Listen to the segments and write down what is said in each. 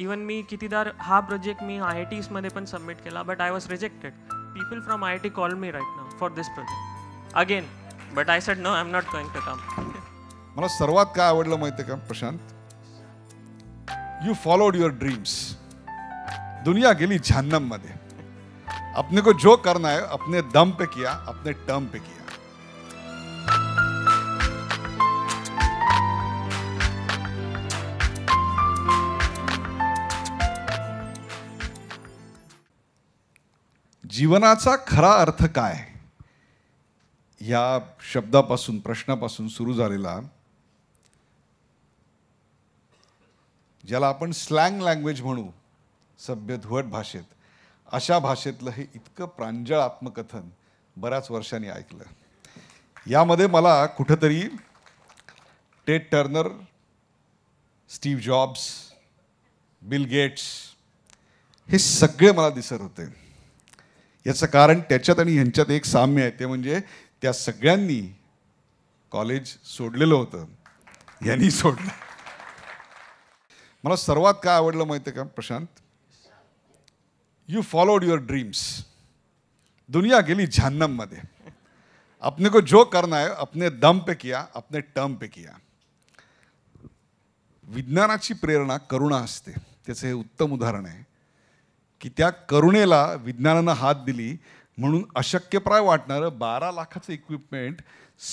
Even मी कितीदार हा प्रोजेक्ट मी आय आय टीजमध्ये पण सबमिट केला but I was rejected people from I I T call me right now for this project again but I said no I am not going to come मला सर्वात काय आवडलं माहिती का Prashant you followed your dreams दुनिया गेली जहन्नम मध्ये अपने को जो करना है अपने दम पे किया अपने टर्म पे किया जीवनाचा खरा अर्थ काय या शब्दापासून प्रश्नापासून सुरू झालेला ज्याला आपण स्लँग लँग्वेज म्हणू सभ्य धुवट भाषेत अशा भाषेतलं हे इतकं प्रांजळ आत्मकथन बऱ्याच वर्षांनी ऐकलं यामध्ये मला कुठंतरी Ted Turner Steve Jobs Bill Gates हे सगळे मला दिसत होते याचं कारण त्याच्यात आणि ह्यांच्यात एक साम्य आहे ते म्हणजे त्या सगळ्यांनी कॉलेज सोडलेलं होतं यांनी सोडलं मला सर्वात काय आवडलं माहिती आहे का Prashant you followed your dreams दुनिया गेली मध्ये अपने को जो करना है अपने दम पे किया अपने टर्म पे किया विज्ञानाची प्रेरणा करुणा असते त्याचं हे उत्तम उदाहरण आहे की त्या करुणेला विज्ञानानं हात दिली म्हणून अशक्यप्राय वाटणारं बारा लाखाचं इक्विपमेंट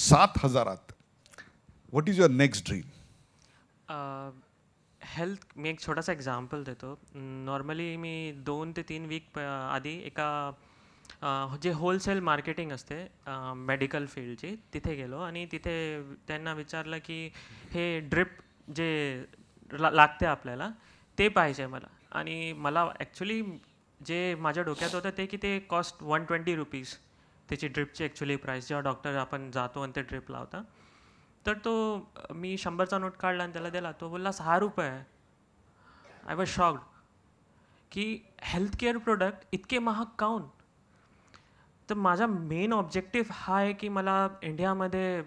सात हजारात what is your next dream health मी एक छोटासा एक्झाम्पल देतो नॉर्मली मी दोन ते तीन वीक आधी एका जे होलसेल मार्केटिंग असते मेडिकल फील्डची तिथे गेलो आणि तिथे त्यांना विचारलं की हे ड्रिप जे लागते आपल्याला ते पाहिजे मला आणि मला ॲक्च्युली जे माझ्या डोक्यात होतं ते की ते कॉस्ट वन ट्वेंटी रुपीज त्याची ड्रिपची ॲक्च्युली प्राईस जेव्हा डॉक्टर आपण जातो आणि ते ड्रिप लावता तर तो मी शंभरचा नोट काढला आणि त्याला दिला तो बोलला सहा रुपये आहे आय वॉज शॉक्ड की हेल्थकेअर प्रोडक्ट इतके महाग काऊन तर माझा मेन ऑब्जेक्टिव्ह हा आहे की मला इंडियामध्ये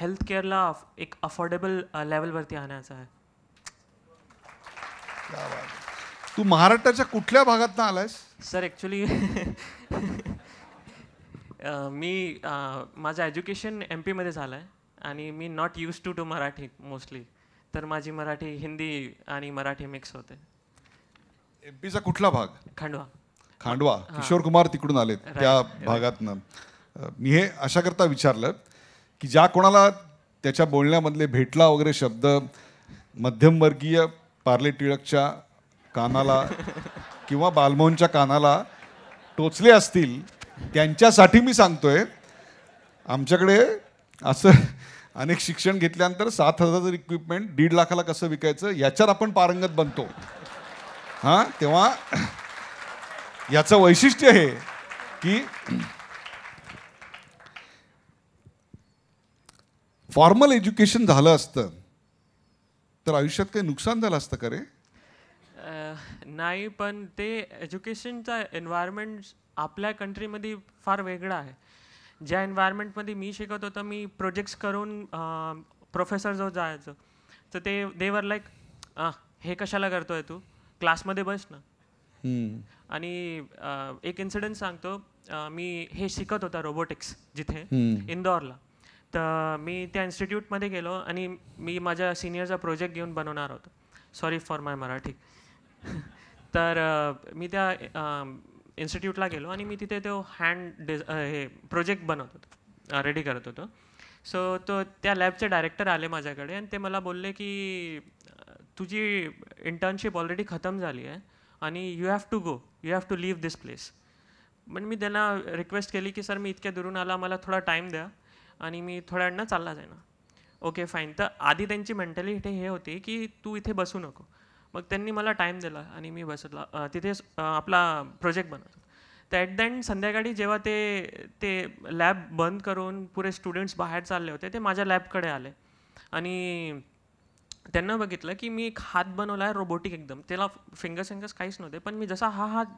हेल्थकेअरला एक अफोर्डेबल लेवलवरती आणायचा आहे तू महाराष्ट्राच्या कुठल्या भागात ना आलायस सर ॲक्च्युली मी माझं एज्युकेशन एम मध्ये झालं आहे आणि मी not use to to Marathi mostly तर माझी मराठी हिंदी आणि मराठी मिक्स होते एम पीचा कुठला भाग खांडवा खांडवा किशोर कुमार तिकडून आले त्या भागातनं मी हे करता विचारलं की ज्या कोणाला त्याच्या बोलण्यामधले भेटला वगैरे शब्द मध्यमवर्गीय पार्ले टिळकच्या कानाला किंवा बालमोहनच्या कानाला टोचले असतील त्यांच्यासाठी मी सांगतोय आमच्याकडे असं अनेक शिक्षण घेतल्यानंतर सात हजार इक्विपमेंट दीड लाखाला कसं विकायचं याच्यावर आपण पारंगत बनतो हा तेव्हा याचं वैशिष्ट्य हे की फॉर्मल एज्युकेशन झालं असतं तर आयुष्यात काही नुकसान झालं असतं का रे नाही पण ते एज्युकेशनचा एन्व्हायरमेंट आपल्या कंट्रीमध्ये फार वेगळा आहे ज्या एन्व्हायरमेंटमध्ये मी शिकत होतं मी प्रोजेक्ट्स करून प्रोफेसर जो जायचं तर ते देवर लाईक हे कशाला करतोय तू क्लासमध्ये बस ना आणि एक इन्सिडेंट सांगतो मी हे शिकत होता रोबोटिक्स जिथे इंदोरला इंदौरला तर मी त्या इन्स्टिट्यूटमध्ये गेलो आणि मी माझ्या सिनियरचा प्रोजेक्ट घेऊन बनवणार होतो सॉरी फॉर माय मराठी तर मी त्या इन्स्टिट्यूटला गेलो आणि मी तिथे तो हँड डिझ हे प्रोजेक्ट बनवत होतो रेडी करत होतो सो तो त्या लॅबचे डायरेक्टर आले माझ्याकडे आणि ते मला बोलले की तुझी इंटर्नशिप ऑलरेडी खतम झाली आहे आणि you have to go you have to leave this place पण मी त्यांना रिक्वेस्ट केली की सर मी इतक्या दुरून आला मला थोडा टाईम द्या आणि मी थोड्या वेळानं चालला जाईन ओके फाईन तर आधी त्यांची मेंटॅलिटी हे होती की तू इथे बसू नको मग त्यांनी मला टाईम दिला आणि मी बसला तिथे आपला प्रोजेक्ट बनवला तर ॲट द एंड संध्याकाळी जेव्हा ते ते लॅब बंद करून पुरे स्टुडंट्स बाहेर चालले होते ते माझ्या लॅबकडे आले आणि त्यांना बघितलं की मी एक हात बनवला आहे रोबोटिक एकदम त्याला फिंगर्स फिंगर्स काहीच नव्हते पण मी जसा हा हात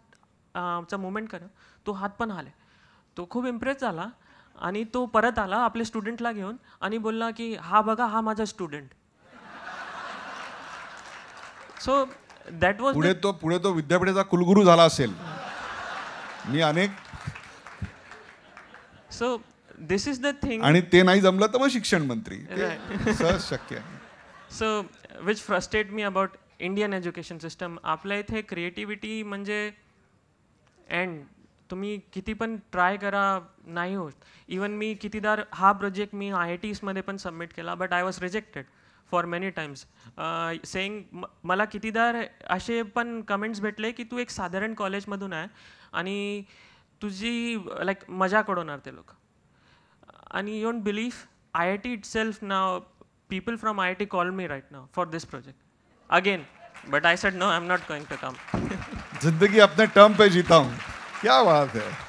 चा मुवमेंट करा तो हात पण आले तो खूप इम्प्रेस झाला आणि तो परत आला आपल्या स्टुडंटला घेऊन आणि बोलला की हा बघा हा माझा स्टुडंट सो दॅट वॉज पुढे तो पुढे तो विद्यापीठाचा कुलगुरू झाला असेल मी अनेक so this is the thing आणि ते नाही जमलं तर मग शिक्षण मंत्री सहज शक्य so which frustrate me about Indian education system आपल्या इथे क्रिएटिव्हिटी म्हणजे अँड तुम्ही किती पण ट्राय करा नाही होत इवन मी कितीदार हा प्रोजेक्ट मी आय आय टीजमध्ये पण सबमिट केला but I was rejected for many times saying मला कितीदार असे पण कमेंट्स भेटले की तू एक साधारण कॉलेजमधून आहे आणि तुझी लाईक मजा कडवणार ते लोक आणि won't believe I I T itself now people from I I T call me right now for this project again but I said no I am not going to come जिंदगी अपने term पे जीता हूँ क्या बात है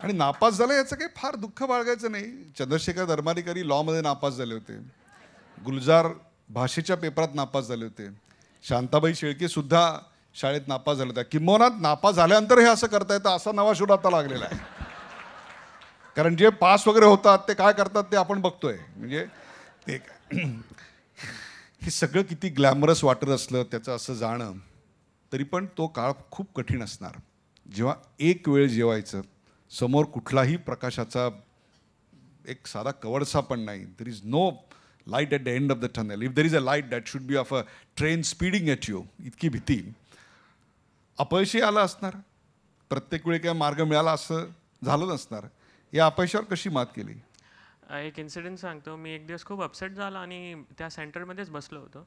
आणि नापास झाला याचं काही फार दुःख बाळगायचं नाही चंद्रशेखर धर्माधिकारी लॉमध्ये नापास झाले होते गुलजार भाषेच्या पेपरात नापास झाले होते शांताबाई शेळकेसुद्धा शाळेत नापास झाले होत्या किंबहुनात नापास झाल्यानंतर हे असं करता येतं असा नवा शोध आता लागलेला आहे कारण जे पास वगैरे होतात ते काय करतात ते आपण बघतोय म्हणजे ते हे सगळं किती ग्लॅमरस वाटत असलं त्याचं असं जाणं तरी पण तो काळ खूप कठीण असणार जेव्हा एक वेळ जेवायचं समोर कुठलाही प्रकाशाचा एक साधा कवडसा पण नाही there is no light at the end of the tunnel if there is a light that should be of a train speeding at you इतकी भीती अपयशी आलं असणार प्रत्येक वेळी काय मार्ग मिळाला असं झालं नसणार या अपयशावर कशी मात केली एक इन्सिडेंट सांगतो मी एक दिवस खूप अपसेट झाला आणि त्या सेंटरमध्येच बसलो होतो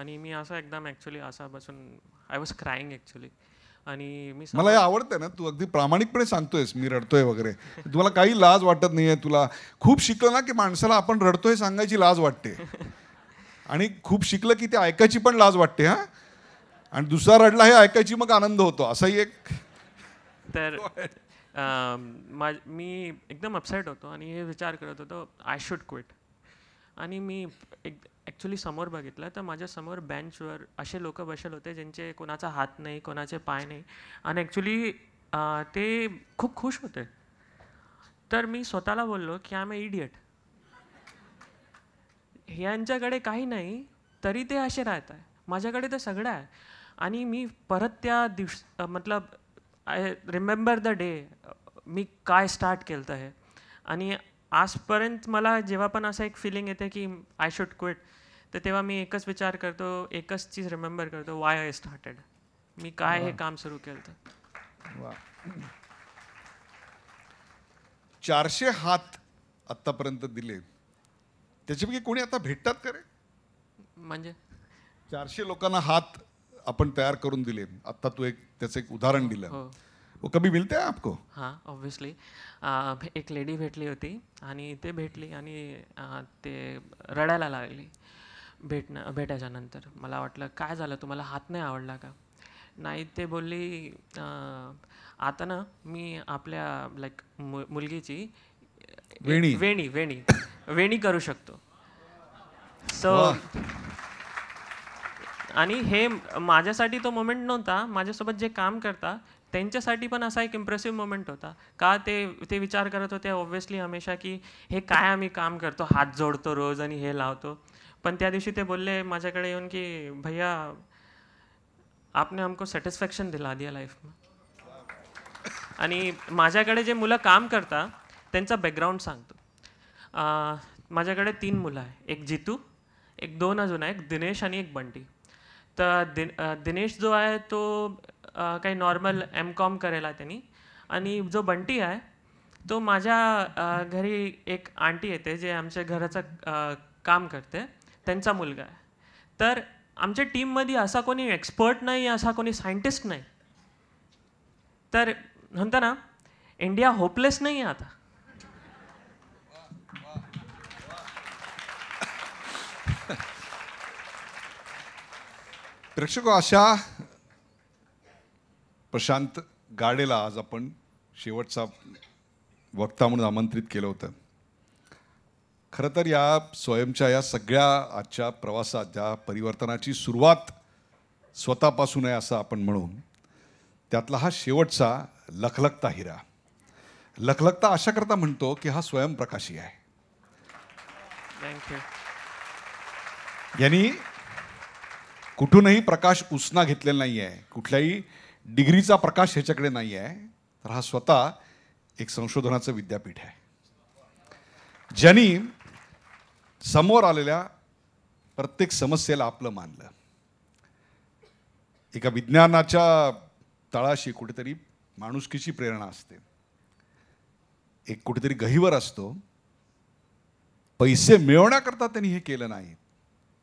आणि मी असं एकदम ॲक्च्युली असा बसून आय वॉज क्राईंग ॲक्च्युली आणि मी मला हे आवडतं ना तू अगदी प्रामाणिकपणे सांगतोयस मी रडतोय वगैरे तुम्हाला काही लाज वाटत नाही आहे तुला खूप शिकलं ना की माणसाला आपण रडतोय सांगायची लाज वाटते आणि खूप शिकलं की ते ऐकायची पण लाज वाटते हा आणि दुसरा रडला हे ऐकायची मग आनंद होतो असाही एक तर मा मी एकदम अपसेट होतो आणि हे विचार करत होतो आय शुड क्विट आणि मी एक ॲक्च्युली समोर बघितलं तर माझ्यासमोर बेंचवर असे लोक बसेल होते ज्यांचे कोणाचा हात नाही कोणाचे पाय नाही आणि ॲक्च्युली ते खूप खुश होते तर मी स्वतःला बोललो की आय एम इडियट ह्यांच्याकडे काही नाही तरी ते असे राहत आहे माझ्याकडे तर सगळं आहे आणि मी परत त्या दिवस मतलब आय रिमेंबर द डे मी काय स्टार्ट केलं तर हे आणि आजपर्यंत मला जेव्हा पण असं एक फिलिंग येते की आय शुड क्विट तर तेव्हा मी एकच विचार करतो एकच चीज रिमेंबर करतो वाय आय स्टार्टेड मी काय हे काम सुरू केलं चारशे हात आतापर्यंत दिले त्याच्यापैकी कोणी आता भेटतात का रे म्हणजे चारशे लोकांना हात आपण तयार करून दिले आता तू एक त्याचं एक उदाहरण दिलं हो। वो हो, कभी मिलते आपको हां ऑब्वियसली एक लेडी भेटली होती आणि ते भेटली आणि ते रडायला लागली भेटणं नंतर मला वाटलं काय झालं तुम्हाला हात नाही आवडला का नाही ते बोलली आता ना मी आपल्या लाईक मु मुलगीची वेणी वेणी वेणी वेणी करू शकतो सो आणि हे माझ्यासाठी तो मोमेंट नव्हता माझ्यासोबत जे काम करता त्यांच्यासाठी पण असा एक इम्प्रेसिव्ह मोमेंट होता का ते ते विचार करत होते ऑब्व्हियसली हमेशा की हे काय आम्ही काम करतो हात जोडतो रोज आणि हे लावतो पण त्या दिवशी ते बोलले माझ्याकडे येऊन की भैया आपने हमको सॅटिस्फॅक्शन दिला आधी या लाईफम आणि माझ्याकडे जे मुलं काम करता त्यांचा बॅकग्राऊंड सांगतो माझ्याकडे तीन मुलं आहे एक जितू एक दोन अजून आहे एक दिनेश आणि एक बंटी तर दि दिनेश जो आहे तो काही नॉर्मल एम कॉम करेला त्यांनी आणि जो बंटी आहे तो माझ्या घरी एक आंटी येते जे आमच्या घराचं काम करते त्यांचा मुलगा आहे तर आमच्या टीममध्ये असा कोणी एक्सपर्ट नाही असा कोणी सायंटिस्ट नाही तर म्हणता ना इंडिया होपलेस नाही आहे आता प्रेक्षक अशा प्रशांत गाडेला आज आपण शेवटचा वक्ता म्हणून आमंत्रित केलं होतं खरं तर या स्वयंच्या या सगळ्या आजच्या प्रवासात ज्या परिवर्तनाची सुरुवात स्वतःपासून आहे असं आपण म्हणून त्यातला हा शेवटचा लखलखता हिरा लखलखता अशाकरता म्हणतो की हा स्वयंप्रकाशी आहे यांनी कुठूनही प्रकाश उसना घेतलेला नाही आहे कुठल्याही डिग्रीचा प्रकाश ह्याच्याकडे नाही आहे तर हा स्वतः एक संशोधनाचं विद्यापीठ आहे ज्यांनी समोर आलेल्या प्रत्येक समस्येला आपलं मानलं एका विज्ञानाच्या तळाशी कुठेतरी माणुसकीची प्रेरणा असते एक कुठेतरी गहिवर असतो पैसे मिळवण्याकरता त्यांनी हे केलं नाही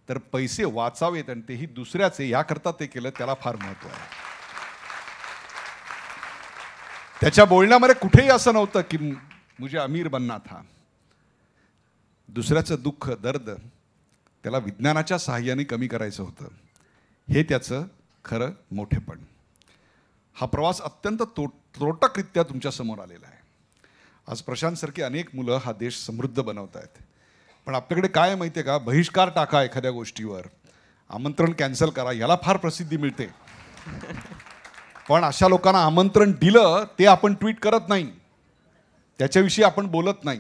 तर पैसे वाचावेत आणि तेही दुसऱ्याचे याकरता ते केलं त्याला फार महत्व आहे त्याच्या बोलण्यामध्ये कुठेही असं नव्हतं की मुझे अमीर बनना था दुसऱ्याचं दुःख दर्द त्याला विज्ञानाच्या सहाय्याने कमी करायचं होतं हे त्याचं खरं मोठेपण हा प्रवास अत्यंत तो त्रोटकरित्या तुमच्यासमोर आलेला आहे आज प्रशांतसारखी अनेक मुलं हा देश समृद्ध बनवत आहेत पण आपल्याकडे काय माहिती आहे का बहिष्कार टाका एखाद्या गोष्टीवर आमंत्रण कॅन्सल करा याला फार प्रसिद्धी मिळते पण अशा लोकांना आमंत्रण दिलं ते आपण ट्विट करत नाही त्याच्याविषयी आपण बोलत नाही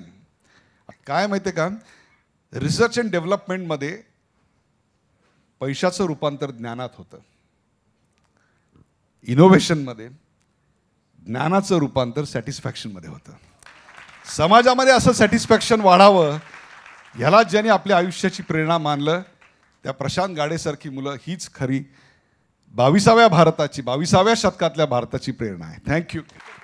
काय माहिती आहे का रिसर्च अँड डेव्हलपमेंटमध्ये पैशाचं रूपांतर ज्ञानात होतं इनोव्हेशनमध्ये ज्ञानाचं रूपांतर सॅटिस्फॅक्शनमध्ये होतं समाजामध्ये असं सॅटिस्फॅक्शन वाढावं ह्याला ज्याने आपल्या आयुष्याची प्रेरणा मानलं त्या प्रशांत गाडेसारखी मुलं हीच खरी बावीसाव्या भारताची बावीसाव्या शतकातल्या भारताची प्रेरणा आहे थँक्यू